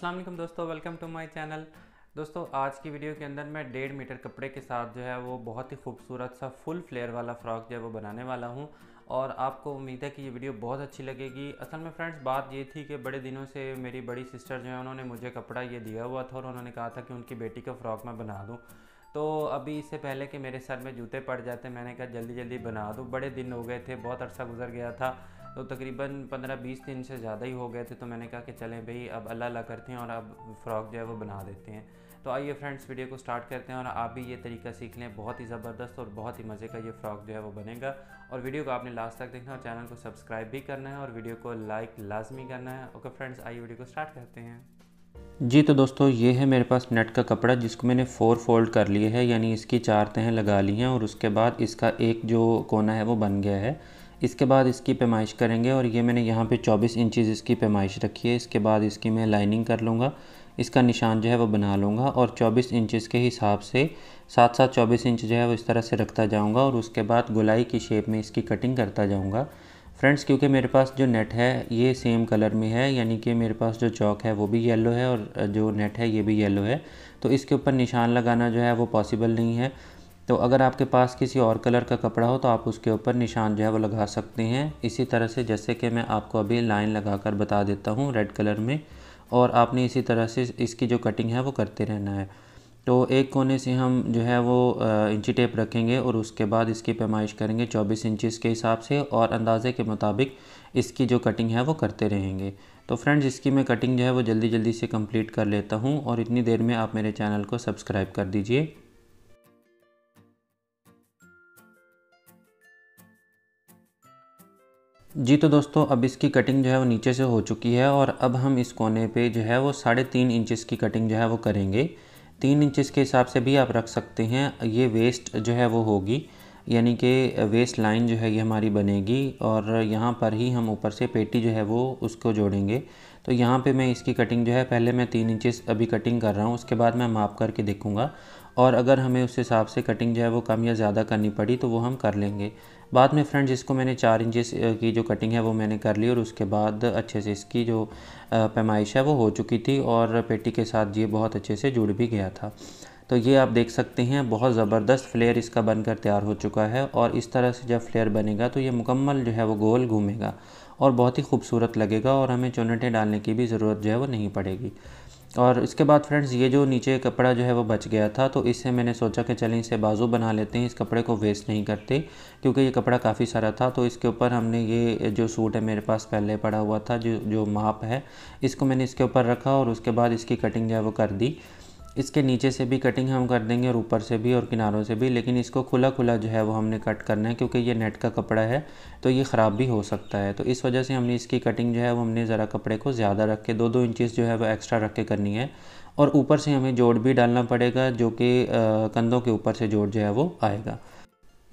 अस्सलाम वालेकुम दोस्तों वेलकम टू माय चैनल दोस्तों आज की वीडियो के अंदर मैं डेढ़ मीटर कपड़े के साथ जो है वो बहुत ही खूबसूरत सा फुल फ्लेयर वाला फ़्रॉक जो है वो बनाने वाला हूँ और आपको उम्मीद है कि ये वीडियो बहुत अच्छी लगेगी असल में फ्रेंड्स बात ये थी कि बड़े दिनों से मेरी बड़ी सिस्टर जो है उन्होंने मुझे कपड़ा ये दिया हुआ था और उन्होंने कहा था कि उनकी बेटी का फ़्रॉक मैं बना दूँ तो अभी इससे पहले कि मेरे सर में जूते पड़ जाते मैंने कहा जल्दी जल्दी बना दूँ बड़े दिन हो गए थे बहुत अर्सा गुजर गया था तो तकरीबन पंद्रह बीस दिन से ज़्यादा ही हो गए थे तो मैंने कहा कि चलें भाई अब अल्लाह अल्लाह करते हैं और अब फ़्रॉक जो है वो बना देते हैं तो आइए फ्रेंड्स वीडियो को स्टार्ट करते हैं और आप भी ये तरीका सीख लें बहुत ही ज़बरदस्त और बहुत ही मज़े का ये फ़्रॉक जो है वो बनेगा और वीडियो को आपने लास्ट तक देखना और चैनल को सब्सक्राइब भी करना है और वीडियो को लाइक लाजमी करना है ओके फ्रेंड्स आइए वीडियो को स्टार्ट करते हैं जी तो दोस्तों ये है मेरे पास नेट का कपड़ा जिसको मैंने फ़ोर फोल्ड कर लिए है यानी इसकी चार तहें लगा ली हैं और उसके बाद इसका एक जो कोना है वो बन गया है इसके बाद इसकी पैमाइश करेंगे और ये मैंने यहाँ पे 24 इंचज़ इसकी पैमाइश रखी है इसके बाद इसकी मैं लाइनिंग कर लूँगा इसका निशान जो है वो बना लूँगा और 24 इंचज़ के हिसाब से साथ साथ 24 इंच जो है वो इस तरह से रखता जाऊँगा और उसके बाद गुलाई की शेप में इसकी कटिंग करता जाऊँगा फ्रेंड्स क्योंकि मेरे पास जो नेट है ये सेम कलर में है यानी कि मेरे पास जो चौक है वो भी येलो है और जो नेट है ये भी येलो है तो इसके ऊपर निशान लगाना जो है वो पॉसिबल नहीं है तो अगर आपके पास किसी और कलर का कपड़ा हो तो आप उसके ऊपर निशान जो है वो लगा सकते हैं इसी तरह से जैसे कि मैं आपको अभी लाइन लगा कर बता देता हूँ रेड कलर में और आपने इसी तरह से इसकी जो कटिंग है वो करते रहना है तो एक कोने से हम जो है वो इंची टेप रखेंगे और उसके बाद इसकी पैमाइश करेंगे 24 इंचेस के हिसाब से और अंदाज़े के मुताबिक इसकी जो कटिंग है वो करते रहेंगे तो फ्रेंड्स इसकी मैं कटिंग जो है वो जल्दी जल्दी से कंप्लीट कर लेता हूँ और इतनी देर में आप मेरे चैनल को सब्सक्राइब कर दीजिए जी तो दोस्तों अब इसकी कटिंग जो है वो नीचे से हो चुकी है और अब हम इस कोने पे जो है वो साढ़े तीन इंचज़ की कटिंग जो है वो करेंगे तीन इंचज़ के हिसाब से भी आप रख सकते हैं ये वेस्ट जो है वो होगी यानी कि वेस्ट लाइन जो है ये हमारी बनेगी और यहाँ पर ही हम ऊपर से पेटी जो है वो उसको जोड़ेंगे तो यहाँ पे मैं इसकी कटिंग जो है पहले मैं तीन इंचेस अभी कटिंग कर रहा हूँ उसके बाद मैं माप करके देखूँगा और अगर हमें उस हिसाब से कटिंग जो है वो कम या ज़्यादा करनी पड़ी तो वो हम कर लेंगे बाद में फ्रेंड्स इसको मैंने चार इंचेस की जो कटिंग है वो मैंने कर ली और उसके बाद अच्छे से इसकी जो पैमाइश है वो हो चुकी थी और पेटी के साथ ये बहुत अच्छे से जुड़ भी गया था तो ये आप देख सकते हैं बहुत ज़बरदस्त फ्लेयर इसका बनकर तैयार हो चुका है और इस तरह से जब फ्लेयर बनेगा तो ये मुकम्मल जो है वो गोल घूमेगा और बहुत ही खूबसूरत लगेगा और हमें चुनटें डालने की भी ज़रूरत जो है वो नहीं पड़ेगी और इसके बाद फ्रेंड्स ये जो नीचे कपड़ा जो है वो बच गया था तो इससे मैंने सोचा कि चलें इसे बाजू बना लेते हैं इस कपड़े को वेस्ट नहीं करते क्योंकि ये कपड़ा काफ़ी सारा था तो इसके ऊपर हमने ये जो सूट है मेरे पास पहले पड़ा हुआ था जो जो माप है इसको मैंने इसके ऊपर रखा और उसके बाद इसकी कटिंग जो है वो कर दी इसके नीचे से भी कटिंग हम कर देंगे और ऊपर से भी और किनारों से भी लेकिन इसको खुला खुला जो है वो हमने कट करना है क्योंकि ये नेट का कपड़ा है तो ये ख़राब भी हो सकता है तो इस वजह से हमने इसकी कटिंग जो है वो हमने ज़रा कपड़े को ज़्यादा रख के दो दो इंचज़ जो है वो एक्स्ट्रा रख के करनी है और ऊपर से हमें जोड़ भी डालना पड़ेगा जो कि कंधों के ऊपर से जोड़ जो है वो आएगा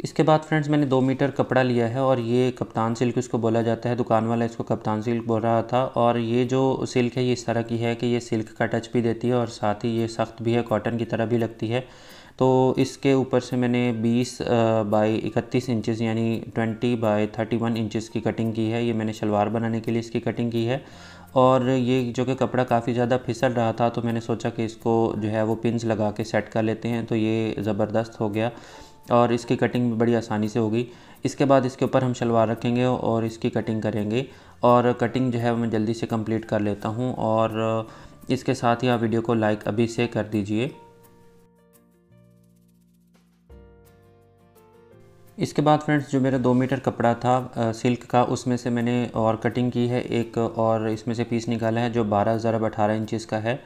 इसके बाद फ्रेंड्स मैंने दो मीटर कपड़ा लिया है और ये कप्तान सिल्क इसको बोला जाता है दुकान वाला इसको कप्तान सिल्क बोल रहा था और ये जो सिल्क है ये इस तरह की है कि ये सिल्क का टच भी देती है और साथ ही ये सख्त भी है कॉटन की तरह भी लगती है तो इसके ऊपर से मैंने 20 बाय 31 इंचेस यानी 20 बाय 31 इंचेस की कटिंग की है ये मैंने शलवार बनाने के लिए इसकी कटिंग की है और ये जो कि कपड़ा काफ़ी ज़्यादा फिसल रहा था तो मैंने सोचा कि इसको जो है वो पिंस लगा के सेट कर लेते हैं तो ये ज़बरदस्त हो गया और इसकी कटिंग भी बड़ी आसानी से होगी इसके बाद इसके ऊपर हम शलवार रखेंगे और इसकी कटिंग करेंगे और कटिंग जो है मैं जल्दी से कंप्लीट कर लेता हूँ और इसके साथ ही आप वीडियो को लाइक अभी से कर दीजिए इसके बाद फ्रेंड्स जो मेरा दो मीटर कपड़ा था आ, सिल्क का उसमें से मैंने और कटिंग की है एक और इसमें से पीस निकाला है जो बारह अब अठारह इंचज़ का है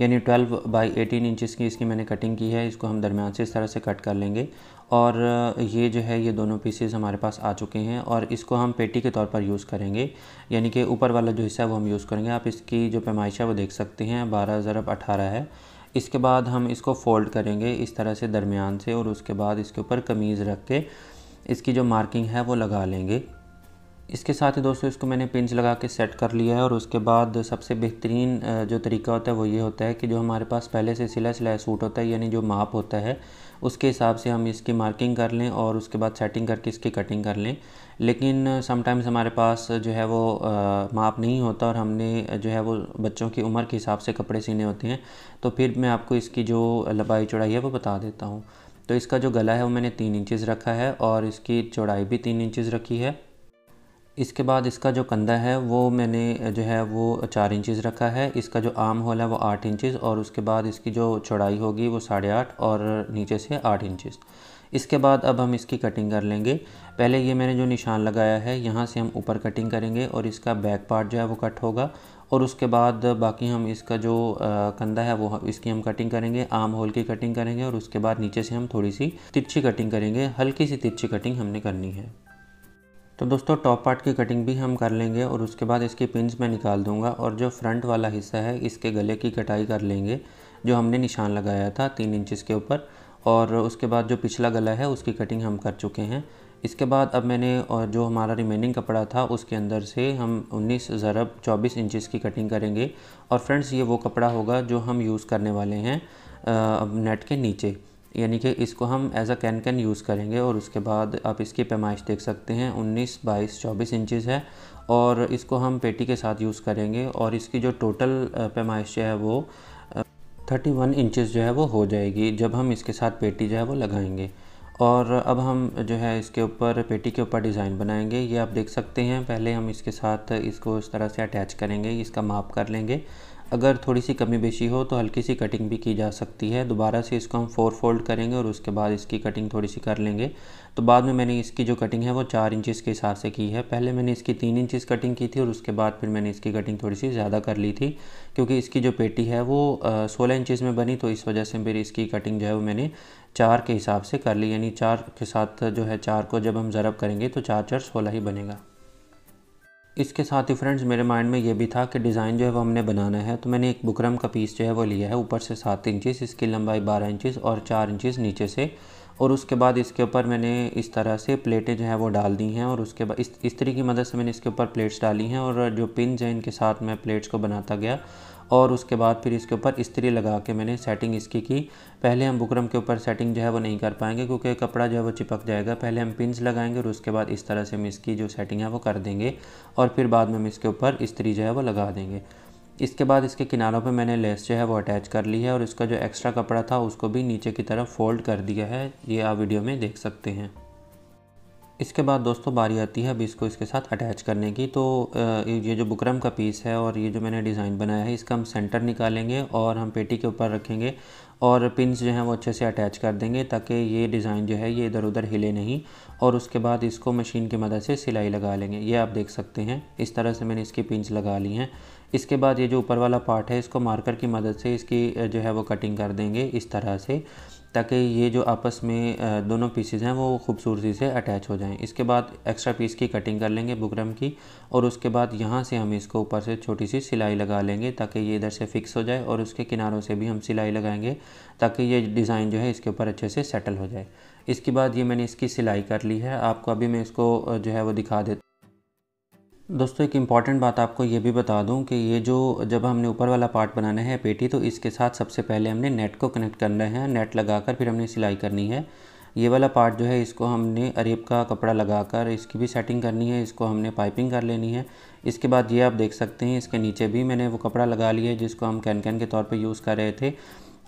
यानी 12 बाई 18 इंचेस की इसकी मैंने कटिंग की है इसको हम दरमियान से इस तरह से कट कर लेंगे और ये जो है ये दोनों पीसेज हमारे पास आ चुके हैं और इसको हम पेटी के तौर पर यूज़ करेंगे यानी कि ऊपर वाला जो हिस्सा है वो हम यूज़ करेंगे आप इसकी जो पैमाइश है वो देख सकते हैं बारह ज़रब अठारह है इसके बाद हम इसको फ़ोल्ड करेंगे इस तरह से दरमियान से और उसके बाद इसके ऊपर कमीज़ रख के इसकी जो मार्किंग है वो लगा लेंगे इसके साथ ही दोस्तों इसको मैंने पिंच लगा के सेट कर लिया है और उसके बाद सबसे बेहतरीन जो तरीका होता है वो ये होता है कि जो हमारे पास पहले से सिला सिलाया सूट होता है यानी जो माप होता है उसके हिसाब से हम इसकी मार्किंग कर लें और उसके बाद सेटिंग करके इसकी कटिंग कर लें लेकिन समटाइम्स हमारे पास जो है वो आ, माप नहीं होता और हमने जो है वो बच्चों की उम्र के हिसाब से कपड़े सीने होते हैं तो फिर मैं आपको इसकी जो लंबाई चौड़ाई है वो बता देता हूँ तो इसका जो गला है वो मैंने तीन इंचज़ रखा है और इसकी चौड़ाई भी तीन इंचज़ रखी है इसके बाद इसका जो कंधा है वो मैंने जो है वो चार इंचज़ रखा है इसका जो आम होल है वो आठ इंचज़ और उसके बाद इसकी जो चौड़ाई होगी वो साढ़े आठ और नीचे से आठ इंचज़ इसके बाद अब हम इसकी कटिंग कर लेंगे पहले ये मैंने जो निशान लगाया है यहाँ से हम ऊपर कटिंग करेंगे और इसका बैक पार्ट जो है वो कट होगा और उसके बाद बाकी हम इसका जो कंधा है वो इसकी हम कटिंग करेंगे आम होल की कटिंग करेंगे और उसके बाद नीचे से हम थोड़ी सी तिरछी कटिंग करेंगे हल्की सी तिरछी कटिंग हमने करनी है तो दोस्तों टॉप पार्ट की कटिंग भी हम कर लेंगे और उसके बाद इसकी पिंस मैं निकाल दूंगा और जो फ्रंट वाला हिस्सा है इसके गले की कटाई कर लेंगे जो हमने निशान लगाया था तीन इंचिस के ऊपर और उसके बाद जो पिछला गला है उसकी कटिंग हम कर चुके हैं इसके बाद अब मैंने और जो हमारा रिमेनिंग कपड़ा था उसके अंदर से हम 19 ज़रब 24 इंचेस की कटिंग करेंगे और फ्रेंड्स ये वो कपड़ा होगा जो हम यूज़ करने वाले हैं नेट के नीचे यानी कि इसको हम as a can can use करेंगे और उसके बाद आप इसकी पैमाइश देख सकते हैं 19 बाईस 24 इंचज़ है और इसको हम पेटी के साथ यूज़ करेंगे और इसकी जो टोटल पैमाइश जो है वो 31 इंचज़ जो है वो हो जाएगी जब हम इसके साथ पेटी जो है वो लगाएंगे और अब हम जो है इसके ऊपर पेटी के ऊपर डिज़ाइन बनाएंगे ये आप देख सकते हैं पहले हम इसके साथ इसको इस तरह से अटैच करेंगे इसका माप कर लेंगे अगर थोड़ी सी कमी बेशी हो तो हल्की सी कटिंग भी की जा सकती है दोबारा से इसको हम फोर फोल्ड करेंगे और उसके बाद इसकी कटिंग थोड़ी सी कर लेंगे तो बाद में मैंने इसकी जो कटिंग है वो चार इंचज़ के हिसाब से की है पहले मैंने इसकी तीन इंचज़ कटिंग की थी और उसके बाद फिर मैंने इसकी कटिंग थोड़ी सी ज़्यादा कर ली थी क्योंकि इसकी जो पेटी है वो सोलह इंचज़ में बनी तो इस वजह से फिर इसकी कटिंग जो है वो मैंने चार के हिसाब से कर ली यानी चार के साथ जो है चार को जब हम ज़रब करेंगे तो चार चार सोलह ही बनेगा इसके साथ ही फ्रेंड्स मेरे माइंड में ये भी था कि डिज़ाइन जो है वो हमने बनाना है तो मैंने एक बुकरम का पीस जो है वो लिया है ऊपर से सात इंचिस इसकी लंबाई बारह इंचिस और चार इंचिस नीचे से और उसके बाद इसके ऊपर मैंने इस तरह से प्लेटें जो है वो डाल दी हैं और उसके बाद इस इस तरीके की मदद से मैंने इसके ऊपर प्लेट्स डाली हैं और जो पिन हैं इनके साथ मैं प्लेट्स को बनाता गया और उसके बाद फिर इसके ऊपर इस्त्री लगा के मैंने सेटिंग इसकी की पहले हम बुकरम के ऊपर सेटिंग जो है वो नहीं कर पाएंगे क्योंकि कपड़ा जो है वो चिपक जाएगा पहले हम पिंस लगाएंगे और उसके बाद इस तरह से हम इसकी जो सेटिंग है वो कर देंगे और फिर बाद में हम इसके ऊपर इस्त्री जो है वो लगा देंगे इसके बाद इसके किनारों पे मैंने लेस जो है वो अटैच कर ली है और इसका जो एक्स्ट्रा कपड़ा था उसको भी नीचे की तरफ फोल्ड कर दिया है ये आप वीडियो में देख सकते हैं इसके बाद दोस्तों बारी आती है अब इसको इसके साथ अटैच करने की तो ये जो बुकरम का पीस है और ये जो मैंने डिज़ाइन बनाया है इसका हम सेंटर निकालेंगे और हम पेटी के ऊपर रखेंगे और पिंस जो हैं वो अच्छे से अटैच कर देंगे ताकि ये डिज़ाइन जो है ये इधर उधर हिले नहीं और उसके बाद इसको मशीन की मदद से सिलाई लगा लेंगे ये आप देख सकते हैं इस तरह से मैंने इसकी पिंस लगा ली हैं इसके बाद ये जो ऊपर वाला पार्ट है इसको मार्कर की मदद से इसकी जो है वो कटिंग कर देंगे इस तरह से ताकि ये जो आपस में दोनों पीसेज हैं वो खूबसूरती से अटैच हो जाएं इसके बाद एक्स्ट्रा पीस की कटिंग कर लेंगे बुकरम की और उसके बाद यहाँ से हम इसको ऊपर से छोटी सी सिलाई लगा लेंगे ताकि ये इधर से फिक्स हो जाए और उसके किनारों से भी हम सिलाई लगाएंगे ताकि ये डिज़ाइन जो है इसके ऊपर अच्छे से सेटल हो जाए इसके बाद ये मैंने इसकी सिलाई कर ली है आपको अभी मैं इसको जो है वो दिखा देता दोस्तों एक इम्पॉर्टेंट बात आपको ये भी बता दूं कि ये जो जब हमने ऊपर वाला पार्ट बनाना है पेटी तो इसके साथ सबसे पहले हमने नेट को कनेक्ट करना है नेट लगाकर फिर हमने सिलाई करनी है ये वाला पार्ट जो है इसको हमने अरेब का कपड़ा लगाकर इसकी भी सेटिंग करनी है इसको हमने पाइपिंग कर लेनी है इसके बाद ये आप देख सकते हैं इसके नीचे भी मैंने वो कपड़ा लगा लिया है जिसको हम कैन कैन के तौर पर यूज़ कर रहे थे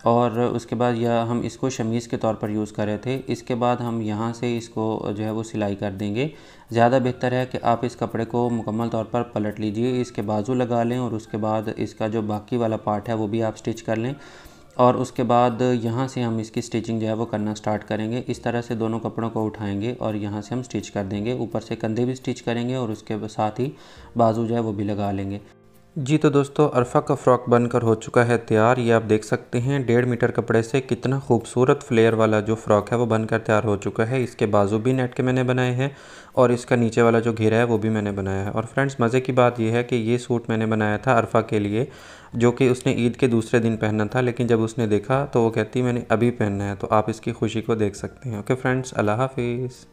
और उसके बाद यह हम इसको शमीज़ के तौर पर यूज़ कर रहे थे इसके बाद हम यहाँ से इसको जो है वो सिलाई कर देंगे ज़्यादा बेहतर है कि आप इस कपड़े को मुकम्मल तौर पर पलट लीजिए इसके बाजू लगा लें और उसके बाद इसका जो बाकी वाला पार्ट है वो भी आप स्टिच कर लें और उसके बाद यहाँ से हम इसकी स्टिचिंग जो है वो करना स्टार्ट करेंगे इस तरह से दोनों कपड़ों को उठाएंगे और यहाँ से हम स्टिच कर देंगे ऊपर से कंधे भी स्टिच करेंगे और उसके साथ ही बाजू जो है वो भी लगा लेंगे जी तो दोस्तों अरफा का फ्रॉक बनकर हो चुका है तैयार ये आप देख सकते हैं डेढ़ मीटर कपड़े से कितना खूबसूरत फ्लेयर वाला जो फ्रॉक है वो बनकर तैयार हो चुका है इसके बाजू भी नेट के मैंने बनाए हैं और इसका नीचे वाला जो घेरा है वो भी मैंने बनाया है और फ्रेंड्स मज़े की बात यह है कि ये सूट मैंने बनाया था अरफा के लिए जो कि उसने ईद के दूसरे दिन पहना था लेकिन जब उसने देखा तो वो कहती मैंने अभी पहनना है तो आप इसकी खुशी को देख सकते हैं ओके फ्रेंड्स अल्लाह हाफिज़